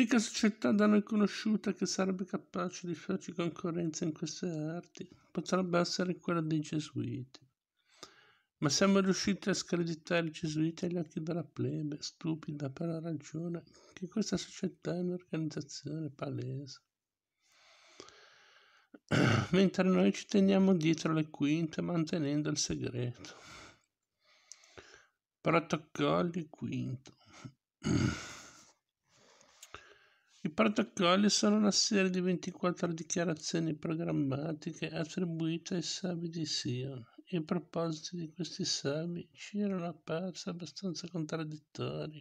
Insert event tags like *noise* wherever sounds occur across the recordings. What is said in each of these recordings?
l'unica società da noi conosciuta che sarebbe capace di farci concorrenza in queste arti potrebbe essere quella dei gesuiti. Ma siamo riusciti a screditare i gesuiti agli occhi della plebe, stupida per la ragione che questa società è un'organizzazione palese. *clears throat* Mentre noi ci teniamo dietro le quinte mantenendo il segreto. Protocolli quinto. *clears throat* I protocolli sono una serie di 24 dichiarazioni programmatiche attribuite ai savi di Sion. I propositi di questi savi, ci erano apparsi abbastanza contraddittori.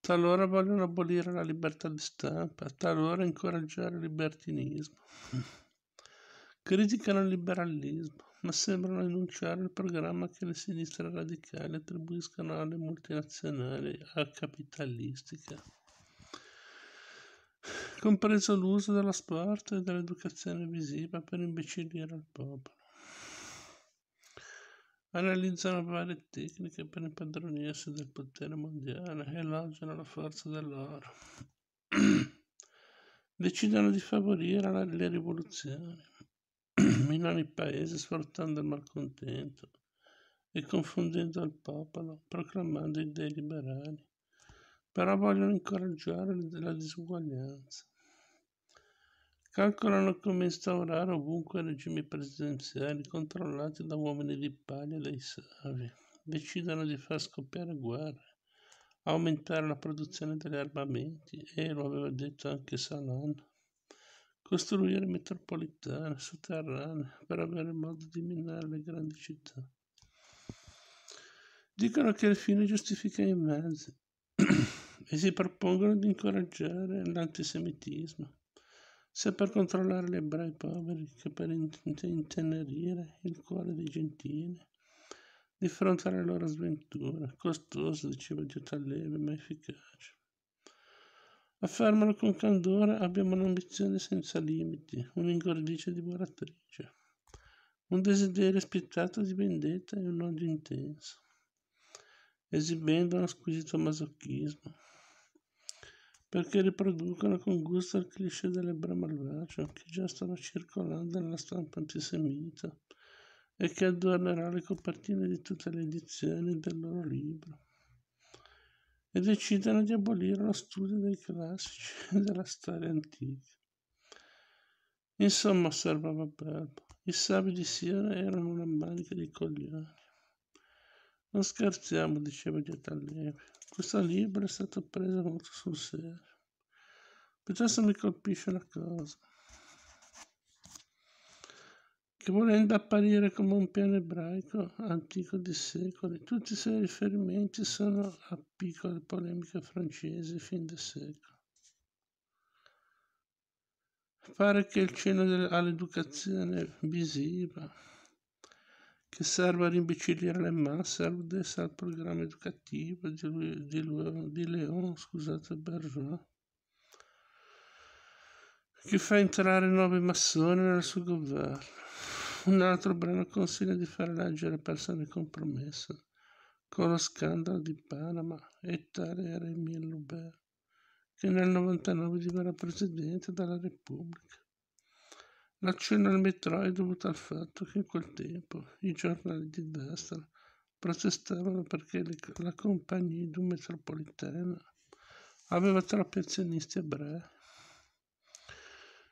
Talora vogliono abolire la libertà di stampa, talora incoraggiare il libertinismo. *laughs* Criticano il liberalismo, ma sembrano enunciare il programma che le sinistre radicali attribuiscono alle multinazionali, a capitalistica compreso l'uso dello sport e dell'educazione visiva per imbecillire il popolo. Analizzano varie tecniche per impadronirsi del potere mondiale e elogiano la forza dell'oro. *clears throat* Decidono di favorire le rivoluzioni *clears throat* in ogni paese sfruttando il malcontento e confondendo il popolo, proclamando idee liberali però vogliono incoraggiare la disuguaglianza. Calcolano come instaurare ovunque regimi presidenziali controllati da uomini di paglia e dei savi. Decidono di far scoppiare guerre, aumentare la produzione degli armamenti e, lo aveva detto anche Salan, costruire metropolitane sotterranee per avere modo di minare le grandi città. Dicono che il fine giustifica i mezzi *clears throat* e si propongono di incoraggiare l'antisemitismo se per controllare gli ebrei poveri che per intenerire il cuore dei gentili. Di fronte alle loro sventure, costoso diceva dieta lieve ma efficace. Affermano con candore abbiamo un'ambizione senza limiti, un'ingordice divoratrice, un desiderio spietato di vendetta e un odio intenso, esibendo uno squisito masochismo, perché riproducono con gusto il cliché dell'ebreo malvagio che già stava circolando nella stampa antisemita e che adornerà le copertine di tutte le edizioni del loro libro. E decidono di abolire lo studio dei classici *laughs* e della storia antica. Insomma, osservava Belbo, i sabi di Siena erano una manica di coglioni. Non scherziamo, diceva Gettalieve. Questo libro è stato preso molto sul serio. Piuttosto mi colpisce la cosa. Che volendo apparire come un piano ebraico antico di secoli, tutti i suoi riferimenti sono a piccole polemiche francesi fin da secoli. Pare che il cenno all'educazione visiva che serve a rimbecillire le masse, alludesse al programma educativo di, lui, di, lui, di Leon, scusate Bergeron, che fa entrare nuovi massoni nel suo governo. Un altro brano consiglia di far leggere persone compromesse con lo scandalo di Panama e tale era Emile Loubert, che nel 99 divenne presidente della Repubblica. L'accenno al metro è dovuto al fatto che in quel tempo i giornali di destra protestavano perché la compagnia di un metropolitana aveva troppi azionisti ebrei.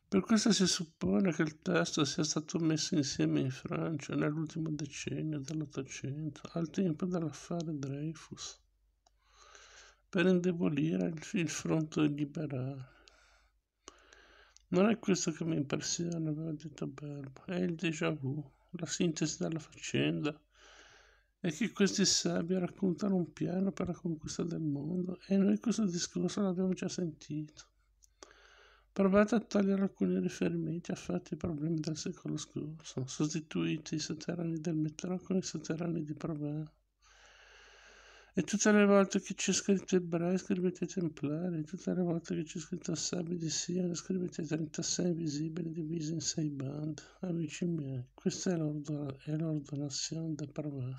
Per questo si suppone che il testo sia stato messo insieme in Francia nell'ultimo decennio dell'Ottocento, al tempo dell'affare Dreyfus, per indebolire il, il fronte liberale. Non è questo che mi impressiona, aveva detto Berbo, è il déjà vu, la sintesi della faccenda. E che questi sabbi raccontano un piano per la conquista del mondo e noi questo discorso l'abbiamo già sentito. Provate a togliere alcuni riferimenti a fatti e problemi del secolo scorso, sostituite i sotterranei del metro con i sotterranei di Provence e tutte le volte che c'è scritto ebrei scrivete templare, tutte le volte che c'è scritto sabbi di Siano scrivete 36 visibili divisi in 6 band. Amici miei, questa è, l'ordon- è l'ordonazione da provare.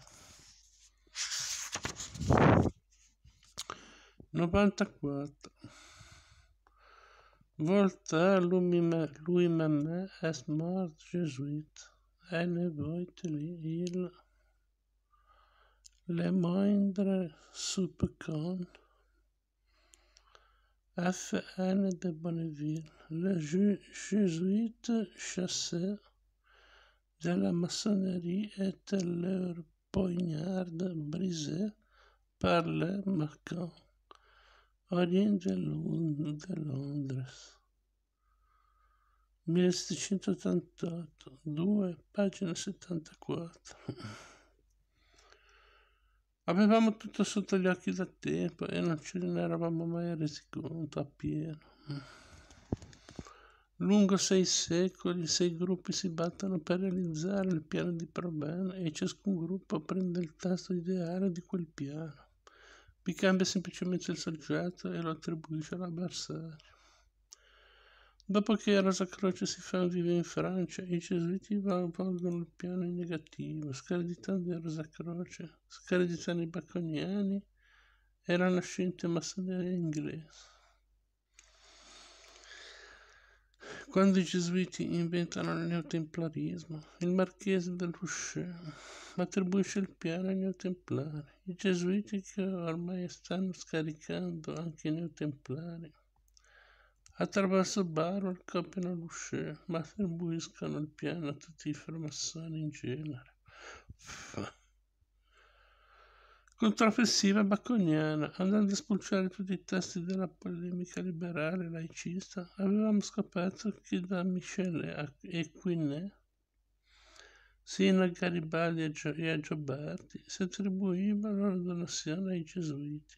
94 Volta lui-même lui, lui est mort jésuite. E ne voit il le moindre soupçons F.N. de Bonneville, le ju jésuite chassé de la maçonnerie de leur poignard brisé par les marquants, orient de, Londres. 1788, 2, pagina 74. Avevamo tutto sotto gli occhi da tempo e non ce ne eravamo mai resi conto appieno. Lungo sei secoli, sei gruppi si battono per realizzare il piano di problema e ciascun gruppo prende il tasto ideale di quel piano. Vi cambia semplicemente il soggetto e lo attribuisce alla Bersaglio. Dopo che Rosa Croce si fa vivere in Francia, i gesuiti avvolgono il piano in negativo, screditando il Rosa Croce, screditando i bacconiani e la nascente massoneria inglese. Quando i gesuiti inventano il neotemplarismo, il marchese del Lucheux attribuisce il piano ai neotemplari, i gesuiti che ormai stanno scaricando anche i neotemplari Attraverso Baro il appena l'usciera, ma attribuiscano il piano a tutti i farmassani in genere. Contraffessiva bacconiana, andando a spulciare tutti i testi della polemica liberale laicista, avevamo scoperto che da Michele e Quinet sino a Garibaldi e a Gioberti si attribuiva la donazione ai gesuiti.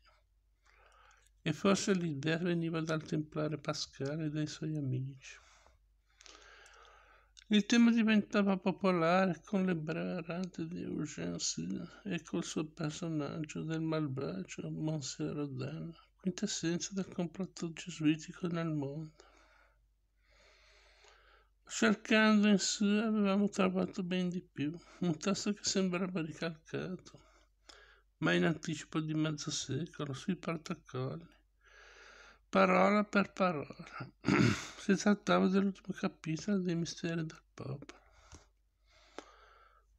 E forse l'idea veniva dal templare Pascal e dai suoi amici. Il tema diventava popolare con le bravate di Urgency e col suo personaggio del malvagio Monsieur Rodin, quintessenza del complotto gesuitico nel mondo. Cercando in su avevamo trovato ben di più, un testo che sembrava ricalcato, ma in anticipo di mezzo secolo, sui protocolli, parola per parola. *clears throat* si trattava dell'ultimo capitolo dei misteri del popolo.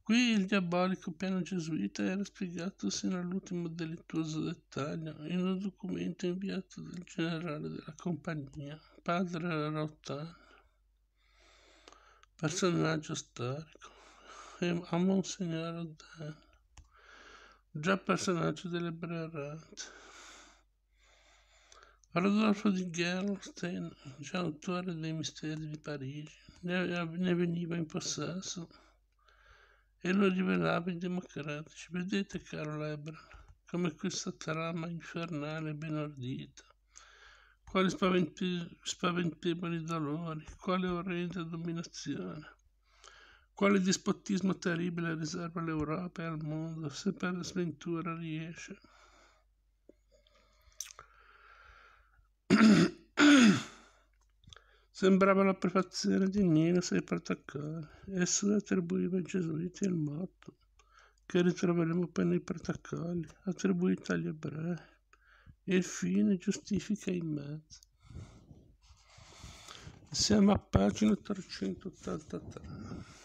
Qui il diabolico piano gesuita era spiegato sino all'ultimo delittuoso dettaglio in un documento inviato dal generale della compagnia, padre Rautan, personaggio storico, a Monsignor Odani già personaggio dell'ebreo Rat. Rodolfo di Gerolstein, già autore dei misteri di Parigi, ne veniva in possesso e lo rivelava i democratici. Vedete, caro Lebron, come questa trama infernale è ben ordita. Quali spaventevoli dolori, quale orrenda dominazione. Quale dispotismo terribile riserva l'Europa e al mondo se per sventura riesce. *clears throat* Sembrava la prefazione di Nino sei per attaccare. Esso attribuiva ai gesuiti il motto, che ritroveremo poi nei protocolli, attribuito agli ebrei. Il fine giustifica i mezzi. Siamo a pagina 383.